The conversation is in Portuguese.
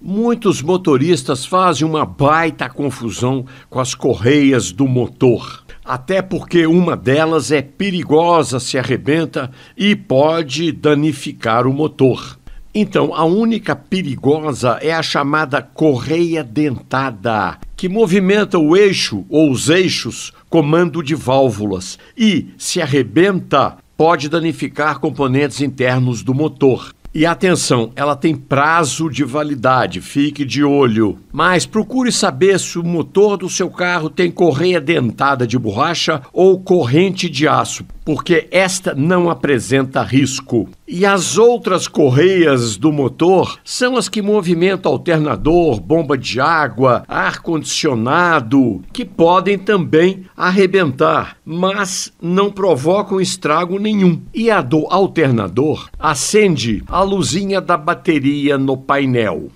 Muitos motoristas fazem uma baita confusão com as correias do motor, até porque uma delas é perigosa, se arrebenta e pode danificar o motor. Então, a única perigosa é a chamada correia dentada, que movimenta o eixo ou os eixos comando de válvulas e, se arrebenta, pode danificar componentes internos do motor. E atenção, ela tem prazo de validade, fique de olho. Mas procure saber se o motor do seu carro tem correia dentada de borracha ou corrente de aço porque esta não apresenta risco. E as outras correias do motor são as que movimentam alternador, bomba de água, ar-condicionado, que podem também arrebentar, mas não provocam estrago nenhum. E a do alternador acende a luzinha da bateria no painel.